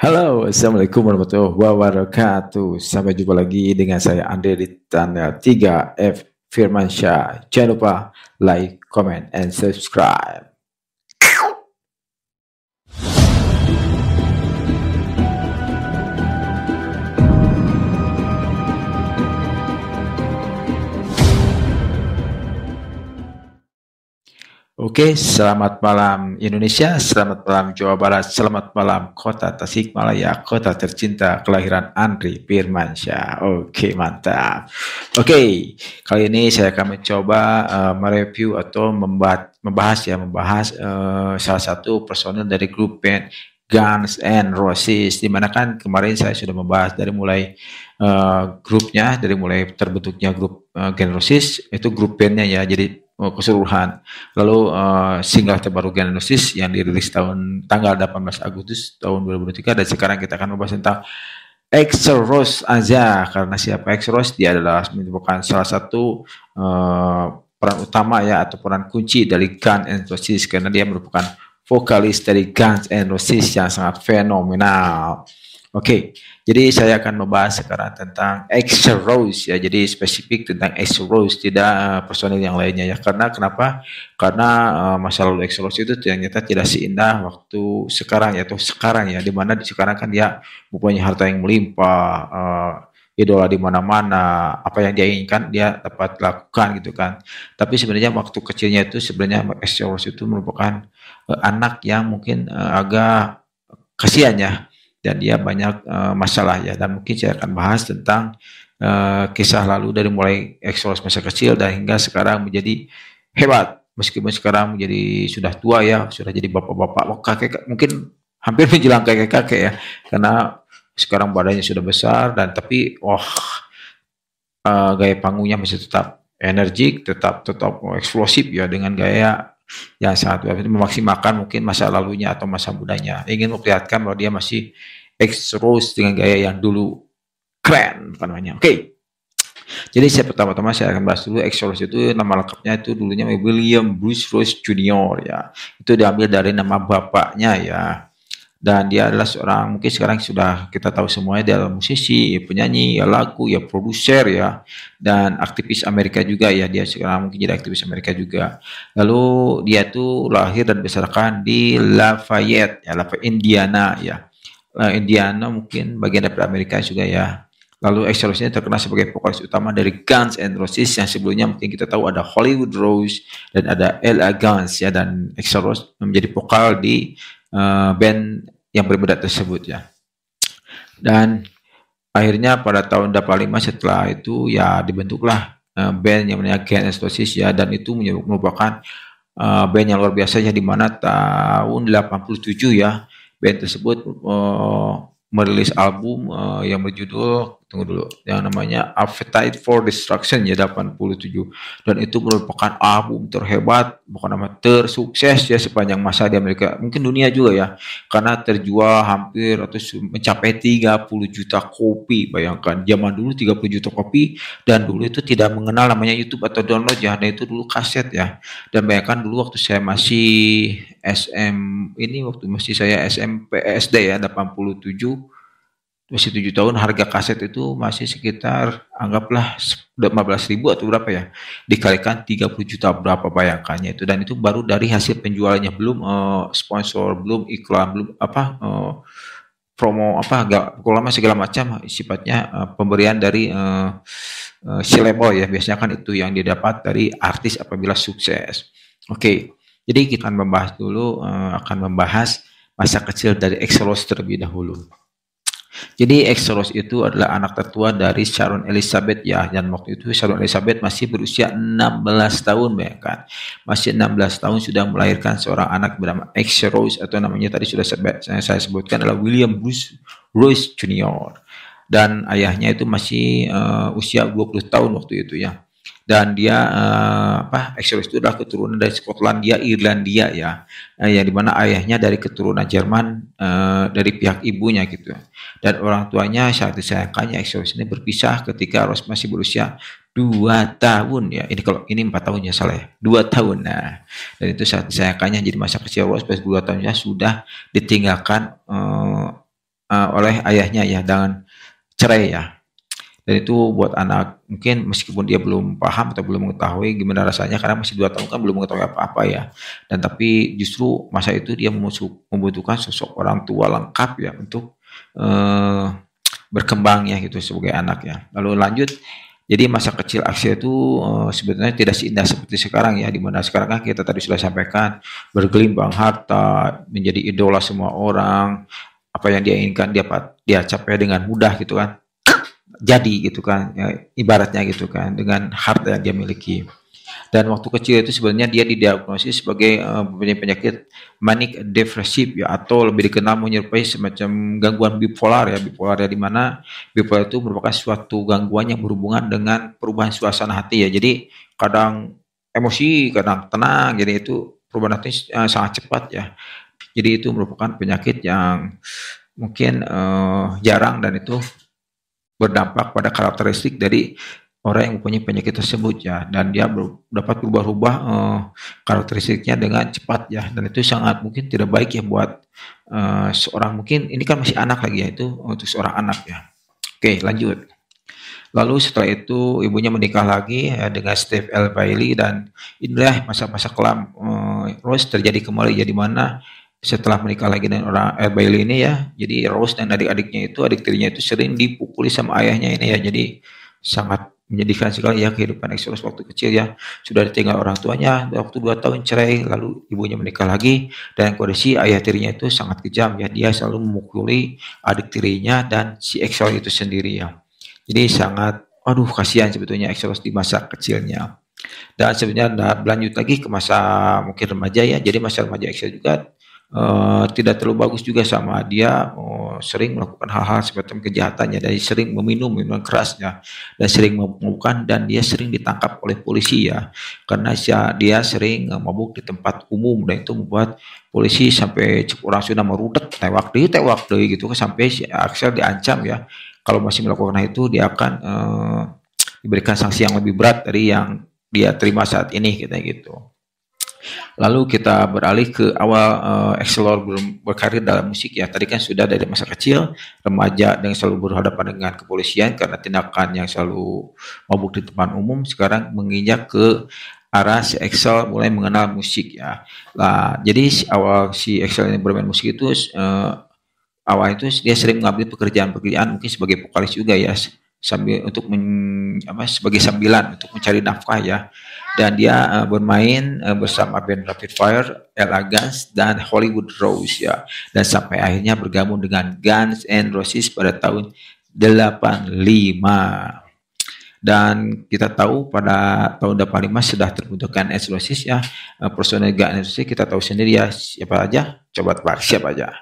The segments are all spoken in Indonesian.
Halo, Assalamualaikum warahmatullahi wabarakatuh. Sampai jumpa lagi dengan saya Andre di tanggal 3F Firmansyah. Jangan lupa like, comment, and subscribe. Oke, selamat malam Indonesia, selamat malam Jawa Barat, selamat malam kota Tasikmalaya, kota tercinta kelahiran Andri Firmansyah. Oke, mantap. Oke, kali ini saya akan mencoba uh, mereview atau membahas, membahas ya, membahas uh, salah satu personil dari grup band Guns and Roses, dimana kan kemarin saya sudah membahas dari mulai uh, grupnya, dari mulai terbentuknya grup uh, Guns Roses, itu grup bandnya ya, jadi Oh, keseluruhan. Lalu uh, single terbaru Genesis yang dirilis tahun tanggal 18 Agustus tahun 2023 dan sekarang kita akan membahas tentang Axel Rose aja karena siapa Axel Rose dia adalah merupakan salah satu uh, peran utama ya atau peran kunci dari Guns N' Roses karena dia merupakan vokalis dari Guns N' Roses yang sangat fenomenal. Oke, okay, jadi saya akan membahas sekarang tentang extra rose ya. Jadi spesifik tentang extra rose, tidak eh, personil yang lainnya ya. Karena kenapa? Karena uh, masa lalu extra rose itu ternyata tidak seindah waktu sekarang ya atau sekarang ya. Dimana di sekarang kan dia mempunyai harta yang melimpah, uh, idola di mana-mana, apa yang dia inginkan dia dapat lakukan gitu kan. Tapi sebenarnya waktu kecilnya itu sebenarnya extra rose itu merupakan uh, anak yang mungkin uh, agak kasihan ya dan dia banyak uh, masalah ya dan mungkin saya akan bahas tentang uh, kisah lalu dari mulai Exodus masa kecil dan hingga sekarang menjadi hebat meskipun sekarang menjadi sudah tua ya sudah jadi bapak-bapak oh, kakek mungkin hampir menjelang kakek-kakek ya karena sekarang badannya sudah besar dan tapi wah oh, uh, gaya panggungnya masih tetap energik tetap tetap eksplosif ya dengan gaya yang sangat memaksimalkan mungkin masa lalunya atau masa mudanya ingin memperlihatkan bahwa dia masih eksros dengan gaya yang dulu keren namanya oke okay. jadi saya pertama-tama saya akan bahas dulu extrose itu nama lengkapnya itu dulunya William Bruce Rose Jr ya itu diambil dari nama bapaknya ya dan dia adalah seorang mungkin sekarang sudah kita tahu semuanya dia adalah musisi, ya penyanyi, ya lagu, ya produser ya dan aktivis Amerika juga ya dia sekarang mungkin jadi aktivis Amerika juga. Lalu dia tuh lahir dan besarkan di Lafayette ya Lafayette Indiana ya. Eh, Indiana mungkin bagian dari Amerika juga ya. Lalu Axl terkenal sebagai vokalis utama dari Guns N' Roses yang sebelumnya mungkin kita tahu ada Hollywood Rose dan ada LA Guns ya dan Axl menjadi vokal di uh, band yang berbeda tersebut ya. Dan akhirnya pada tahun 85 setelah itu ya dibentuklah uh, band yang namanya Genesis ya dan itu merupakan uh, band yang luar biasa ya di mana tahun 87 ya band tersebut uh, merilis album uh, yang berjudul tunggu dulu yang namanya Appetite for Destruction ya 87 dan itu merupakan album terhebat bukan nama tersukses ya sepanjang masa di Amerika mungkin dunia juga ya karena terjual hampir atau mencapai 30 juta kopi bayangkan zaman dulu 30 juta kopi dan dulu itu tidak mengenal namanya YouTube atau download ya dan itu dulu kaset ya dan bayangkan dulu waktu saya masih SM ini waktu masih saya SMP SD ya 87 masih tujuh tahun harga kaset itu masih sekitar anggaplah 15 ribu atau berapa ya dikalikan 30 juta berapa bayangkannya itu dan itu baru dari hasil penjualannya belum uh, sponsor belum iklan belum apa uh, promo apa agak lama segala macam sifatnya uh, pemberian dari uh, uh, label ya biasanya kan itu yang didapat dari artis apabila sukses oke okay. jadi kita akan membahas dulu uh, akan membahas masa kecil dari Excelos terlebih dahulu jadi Exodus itu adalah anak tertua dari Sharon Elizabeth ya. Dan waktu itu Sharon Elizabeth masih berusia 16 tahun bayangkan. Masih 16 tahun sudah melahirkan seorang anak bernama Exodus atau namanya tadi sudah saya sebutkan adalah William Bruce Royce Jr. Dan ayahnya itu masih uh, usia 20 tahun waktu itu ya dan dia eh, apa Exodus itu adalah keturunan dari Skotlandia, Irlandia ya, uh, yang dimana ayahnya dari keturunan Jerman uh, dari pihak ibunya gitu. Ya. Dan orang tuanya saat disayangkannya Exodus ini berpisah ketika Ros masih berusia dua tahun ya ini kalau ini empat tahunnya salah ya dua tahun nah dan itu saat disayangkannya jadi masa kecil Ros pas dua tahunnya sudah ditinggalkan uh, uh, oleh ayahnya ya dengan cerai ya dan itu buat anak mungkin meskipun dia belum paham atau belum mengetahui gimana rasanya karena masih dua tahun kan belum mengetahui apa-apa ya dan tapi justru masa itu dia membutuhkan sosok orang tua lengkap ya untuk eh, berkembang ya gitu sebagai anak ya lalu lanjut jadi masa kecil Aksi itu uh, eh, sebetulnya tidak seindah seperti sekarang ya, dimana sekarang kan kita tadi sudah sampaikan bergelimbang harta, menjadi idola semua orang, apa yang dia inginkan dia dia capai dengan mudah gitu kan jadi gitu kan ya, ibaratnya gitu kan dengan harta yang dia miliki dan waktu kecil itu sebenarnya dia didiagnosis sebagai uh, penyakit manic depressive ya atau lebih dikenal menyerupai semacam gangguan bipolar ya bipolar ya di mana bipolar itu merupakan suatu gangguan yang berhubungan dengan perubahan suasana hati ya jadi kadang emosi kadang tenang jadi itu perubahan hati uh, sangat cepat ya jadi itu merupakan penyakit yang mungkin uh, jarang dan itu berdampak pada karakteristik dari orang yang mempunyai penyakit tersebut ya dan dia ber, dapat berubah-ubah uh, karakteristiknya dengan cepat ya dan itu sangat mungkin tidak baik ya buat uh, seorang mungkin ini kan masih anak lagi ya itu eh, untuk seorang anak ya oke lanjut lalu setelah itu ibunya menikah lagi ya, dengan Steve L Bailey dan inilah masa-masa kelam uh, Rose terjadi kembali jadi ya, mana setelah menikah lagi dengan orang eh, Bailey ini ya jadi Rose dan adik-adiknya itu adik tirinya itu sering dipukuli sama ayahnya ini ya jadi sangat menyedihkan sekali ya kehidupan Exodus waktu kecil ya sudah ditinggal orang tuanya waktu dua tahun cerai lalu ibunya menikah lagi dan kondisi ayah tirinya itu sangat kejam ya dia selalu memukuli adik tirinya dan si Exodus itu sendiri ya jadi sangat aduh kasihan sebetulnya Exodus di masa kecilnya dan sebenarnya nah, lanjut lagi ke masa mungkin remaja ya jadi masa remaja Exodus juga Eh, tidak terlalu bagus juga sama dia uh, sering melakukan hal-hal seperti kejahatannya dan sering meminum minuman kerasnya dan sering mabukkan dan dia sering ditangkap oleh polisi ya karena dia sering mabuk di tempat umum dan itu membuat polisi sampai orang sudah merudet tewak deh tewak deh gitu kan. sampai si Axel diancam ya kalau masih melakukan hal itu dia akan uh, diberikan sanksi yang lebih berat dari yang dia terima saat ini kita gitu. Lalu kita beralih ke awal uh, Excelor berkarir dalam musik ya. Tadi kan sudah dari masa kecil, remaja dan selalu berhadapan dengan kepolisian karena tindakan yang selalu mabuk di depan umum. Sekarang menginjak ke arah si Excel mulai mengenal musik ya. Nah, jadi awal si Excel ini bermain musik itu uh, awal itu dia sering mengambil pekerjaan-pekerjaan mungkin sebagai vokalis juga ya sambil untuk men, apa, sebagai sambilan untuk mencari nafkah ya dan dia uh, bermain uh, bersama band Rapid Fire, Ella Guns dan Hollywood Rose ya dan sampai akhirnya bergabung dengan Guns and Roses pada tahun 85 dan kita tahu pada tahun 85 sudah terbentukkan Guns Roses ya uh, personel Guns Roses kita tahu sendiri ya siapa aja coba tebak siapa aja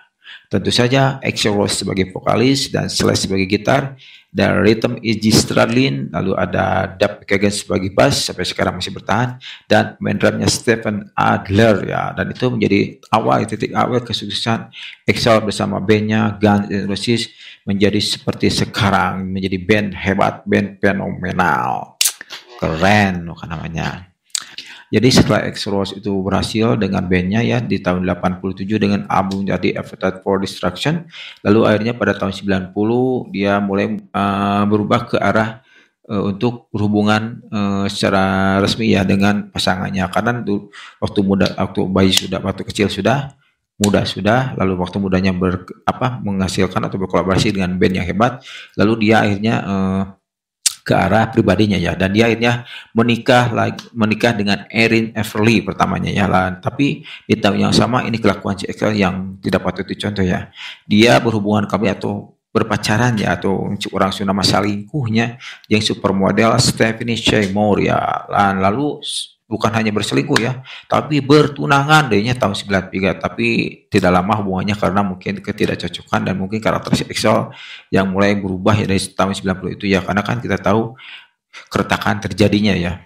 tentu saja Axel Rose sebagai vokalis dan Slash sebagai gitar dan Rhythm Iggy Stradlin, lalu ada dap Kagan sebagai bass sampai sekarang masih bertahan dan main Stephen Adler ya dan itu menjadi awal titik awal kesuksesan Excel bersama bandnya Guns N' Roses menjadi seperti sekarang menjadi band hebat band fenomenal keren kan namanya jadi setelah X Rose itu berhasil dengan bandnya ya di tahun 87 dengan album jadi Appetite for Destruction, lalu akhirnya pada tahun 90 dia mulai uh, berubah ke arah uh, untuk berhubungan uh, secara resmi ya dengan pasangannya karena itu waktu muda waktu bayi sudah waktu kecil sudah muda sudah lalu waktu mudanya ber apa menghasilkan atau berkolaborasi dengan band yang hebat lalu dia akhirnya uh, ke arah pribadinya ya dan dia akhirnya menikah lagi menikah dengan Erin Everly pertamanya ya lah tapi di tahun yang sama ini kelakuan si yang tidak patut dicontoh ya dia berhubungan kami atau berpacaran ya atau orang Sunda masa lingkuhnya yang supermodel Stephanie Seymour ya lalu bukan hanya berselingkuh ya, tapi bertunangan dehnya tahun 93, tapi tidak lama hubungannya karena mungkin ketidakcocokan dan mungkin karakter seksual yang mulai berubah ya dari tahun 90 itu ya, karena kan kita tahu keretakan terjadinya ya.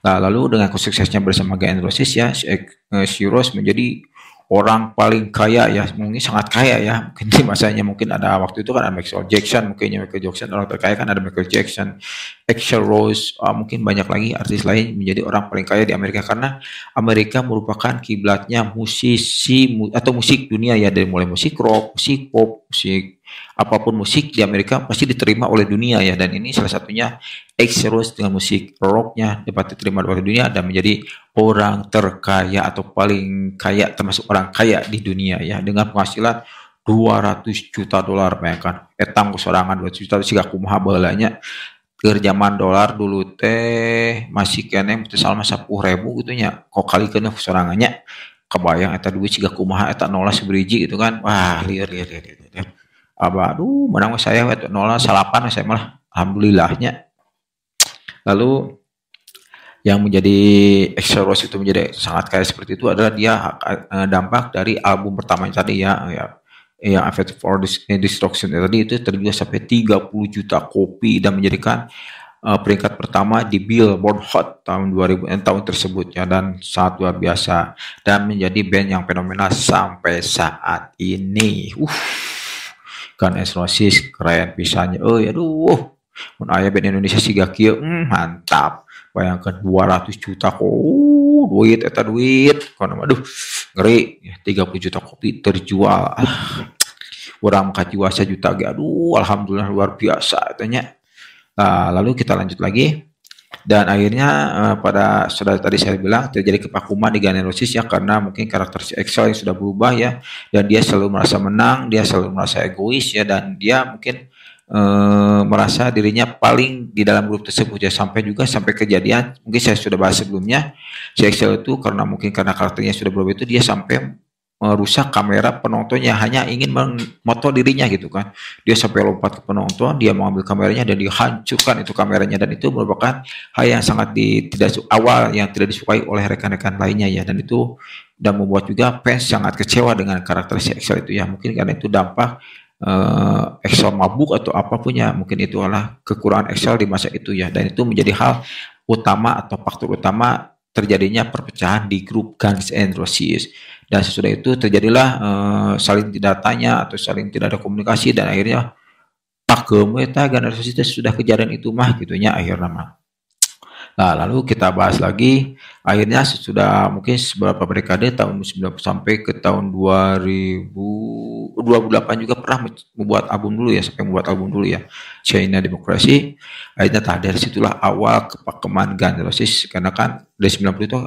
Nah, lalu dengan kesuksesnya bersama Guns Roses ya, Shiros eh, menjadi orang paling kaya ya mungkin sangat kaya ya mungkin di masanya mungkin ada waktu itu kan ada Michael Jackson mungkin ya Michael Jackson orang terkaya kan ada Michael Jackson Axel Rose uh, mungkin banyak lagi artis lain menjadi orang paling kaya di Amerika karena Amerika merupakan kiblatnya musisi atau musik dunia ya dari mulai musik rock musik pop musik apapun musik di Amerika pasti diterima oleh dunia ya dan ini salah satunya X dengan musik rocknya dapat diterima oleh dunia dan menjadi orang terkaya atau paling kaya termasuk orang kaya di dunia ya dengan penghasilan 200 juta dolar bayangkan etang kesorangan 200 juta sih aku maha belanya kerjaman dolar dulu teh masih kene itu salma sepuluh ribu gitu nya kok kali kena kesorangannya kebayang eta duit sih gak kumaha eta nolah seberiji gitu kan wah liar liar liar, liar apa aduh menang saya wet nol salapan saya malah alhamdulillahnya lalu yang menjadi Excelros itu menjadi sangat kaya seperti itu adalah dia eh, dampak dari album pertamanya tadi ya ya yang Effect for eh, Destruction tadi itu terjual sampai 30 juta kopi dan menjadikan uh, peringkat pertama di Billboard Hot tahun 2000 eh, tahun tersebut ya dan sangat luar biasa dan menjadi band yang fenomenal sampai saat ini. Uff kan esrosis keren pisahnya oh eh, ya duh, pun ayah band Indonesia sih gak kieu hmm, mantap bayangkan 200 juta kok uh, duit eta duit kan aduh ngeri 30 ya, juta kopi terjual orang ah, kajiwa juta gak, aduh alhamdulillah luar biasa katanya nah, lalu kita lanjut lagi dan akhirnya uh, pada sudah tadi saya bilang terjadi kepakuman di ganerosis ya karena mungkin karakter si Excel yang sudah berubah ya dan dia selalu merasa menang dia selalu merasa egois ya dan dia mungkin uh, merasa dirinya paling di dalam grup tersebut ya sampai juga sampai kejadian mungkin saya sudah bahas sebelumnya si Excel itu karena mungkin karena karakternya sudah berubah itu dia sampai merusak kamera penontonnya hanya ingin memotong dirinya gitu kan dia sampai lompat ke penonton dia mengambil kameranya dan dihancurkan itu kameranya dan itu merupakan hal yang sangat di, tidak awal yang tidak disukai oleh rekan-rekan lainnya ya dan itu dan membuat juga fans sangat kecewa dengan karakter si Excel itu ya mungkin karena itu dampak uh, eh, Excel mabuk atau apapun ya mungkin itu adalah kekurangan Excel di masa itu ya dan itu menjadi hal utama atau faktor utama terjadinya perpecahan di grup Guns and Roses dan sesudah itu terjadilah uh, saling tidak tanya atau saling tidak ada komunikasi dan akhirnya pak gemeta ya, Guns Roses sudah kejadian itu mah gitunya akhirnya mah Nah, lalu kita bahas lagi akhirnya sudah mungkin beberapa dekade tahun 90 sampai ke tahun 2000 2008 juga pernah membuat album dulu ya sampai membuat album dulu ya China Demokrasi akhirnya tah dari situlah awal kepakeman Gandrosis karena kan dari 90 itu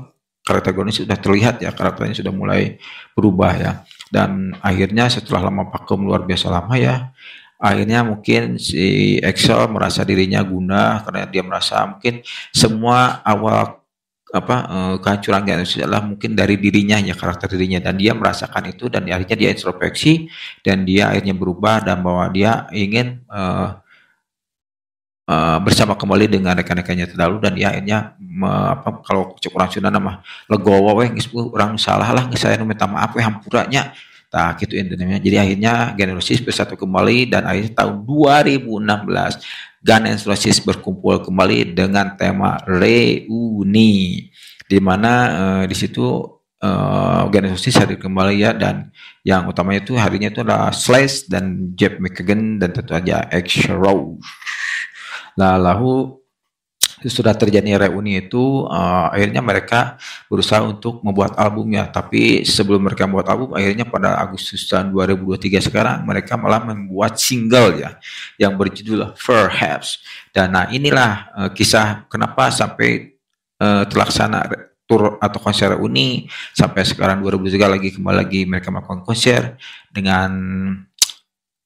karakternya sudah terlihat ya karakternya sudah mulai berubah ya dan akhirnya setelah lama pakem luar biasa lama ya akhirnya mungkin si Excel merasa dirinya guna karena dia merasa mungkin semua awal apa eh, kehancuran manusia adalah mungkin dari dirinya ya karakter dirinya dan dia merasakan itu dan akhirnya dia introspeksi dan dia akhirnya berubah dan bahwa dia ingin uh, uh, bersama kembali dengan rekan-rekannya terdahulu dan dia akhirnya me, apa kalau cukup orang Sunda nama legowo weh orang salah lah saya minta maaf weh hampuranya Nah, gitu intinya. Jadi akhirnya Genesis bersatu kembali dan akhirnya tahun 2016 Roses berkumpul kembali dengan tema reuni di mana uh, di situ uh, eh, Roses hadir kembali ya dan yang utamanya itu harinya itu adalah Slash dan Jeff McKagan dan tentu aja X Rose. Nah, lalu sudah terjadi reuni itu uh, akhirnya mereka berusaha untuk membuat albumnya tapi sebelum mereka membuat album akhirnya pada Agustus tahun 2023 sekarang mereka malah membuat single ya yang berjudul Perhaps dan nah inilah uh, kisah kenapa sampai uh, terlaksana tur atau konser reuni sampai sekarang 2023 lagi kembali lagi mereka melakukan konser dengan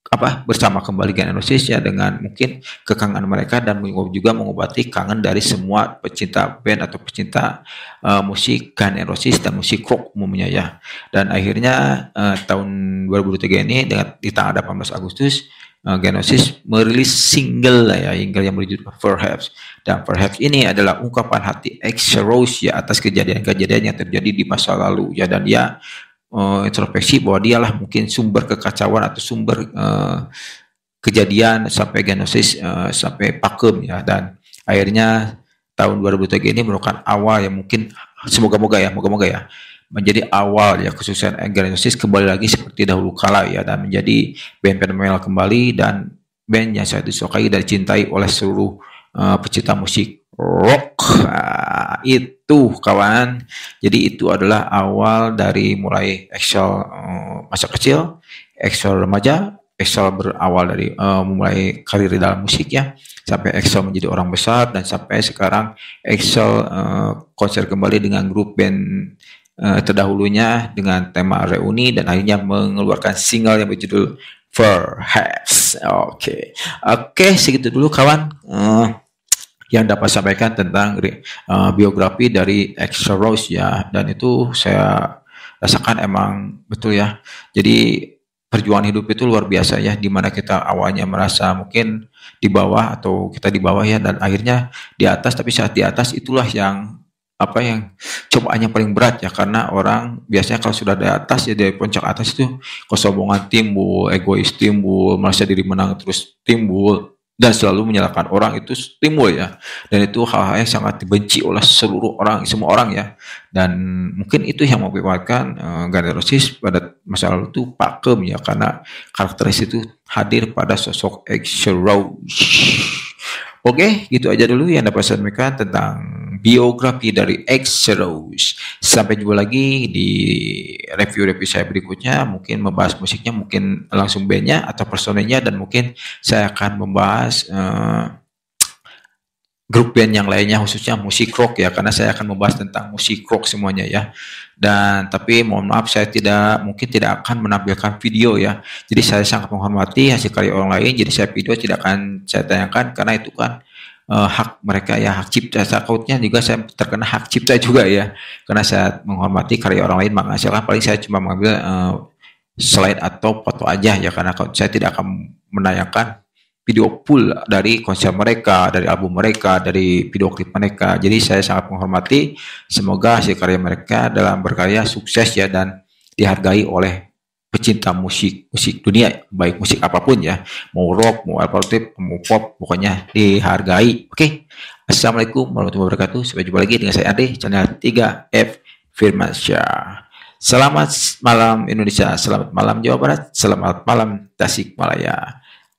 apa bersama kembali Genesis Indonesia dengan mungkin kekangan mereka dan juga mengobati kangen dari semua pecinta band atau pecinta uh, musik dan Erosis dan musik rock umumnya ya. Dan akhirnya uh, tahun 2003 ini dengan di tanggal 18 Agustus uh, eh, Genesis merilis single lah ya, single yang berjudul Perhaps. Dan Perhaps ini adalah ungkapan hati ex Rose ya atas kejadian-kejadian yang terjadi di masa lalu ya dan dia uh, introspeksi bahwa dialah mungkin sumber kekacauan atau sumber uh, kejadian sampai genosis uh, sampai pakem ya dan akhirnya tahun 2003 ini merupakan awal yang mungkin semoga-moga ya semoga moga ya menjadi awal ya kesuksesan Genesis kembali lagi seperti dahulu kala ya dan menjadi band fenomenal kembali dan band yang saya disukai dan dicintai oleh seluruh uh, pecinta musik rock nah, itu kawan jadi itu adalah awal dari mulai Excel eh, masa kecil Excel remaja Excel berawal dari uh, mulai karir dalam musik ya sampai Excel menjadi orang besar dan sampai sekarang Excel uh, konser kembali dengan grup band uh, terdahulunya dengan tema reuni dan akhirnya mengeluarkan single yang berjudul Perhaps. Oke. Okay. Oke, okay, segitu dulu kawan. Uh, yang dapat sampaikan tentang uh, biografi dari ex Rose ya dan itu saya rasakan emang betul ya. Jadi perjuangan hidup itu luar biasa ya dimana kita awalnya merasa mungkin di bawah atau kita di bawah ya dan akhirnya di atas tapi saat di atas itulah yang apa yang cobaannya paling berat ya karena orang biasanya kalau sudah di atas ya dari puncak atas itu kesombongan timbul, egois timbul, merasa diri menang terus timbul dan selalu menyalahkan orang itu timbul ya dan itu hal-hal yang sangat dibenci oleh seluruh orang semua orang ya dan mungkin itu yang mengakibatkan uh, eh, pada masa lalu itu pakem ya karena karakteristik itu hadir pada sosok Axel Rose Oke, okay, gitu aja dulu yang dapat saya sampaikan tentang biografi dari X Rose. Sampai jumpa lagi di review-review saya berikutnya, mungkin membahas musiknya, mungkin langsung bandnya atau personenya dan mungkin saya akan membahas uh, grup band yang lainnya khususnya musik rock ya karena saya akan membahas tentang musik rock semuanya ya dan tapi mohon maaf saya tidak mungkin tidak akan menampilkan video ya jadi saya sangat menghormati hasil karya orang lain jadi saya video tidak akan saya tayangkan karena itu kan uh, hak mereka ya hak cipta sakutnya juga saya terkena hak cipta juga ya karena saya menghormati karya orang lain maka saya paling saya cuma mengambil uh, slide atau foto aja ya karena saya tidak akan menayangkan video full dari konser mereka, dari album mereka, dari video klip mereka. Jadi saya sangat menghormati. Semoga hasil karya mereka dalam berkarya sukses ya dan dihargai oleh pecinta musik musik dunia baik musik apapun ya mau rock mau alternatif mau pop pokoknya dihargai oke okay. assalamualaikum warahmatullahi wabarakatuh sampai jumpa lagi dengan saya Ade channel 3F Firmansyah selamat malam Indonesia selamat malam Jawa Barat selamat malam Tasikmalaya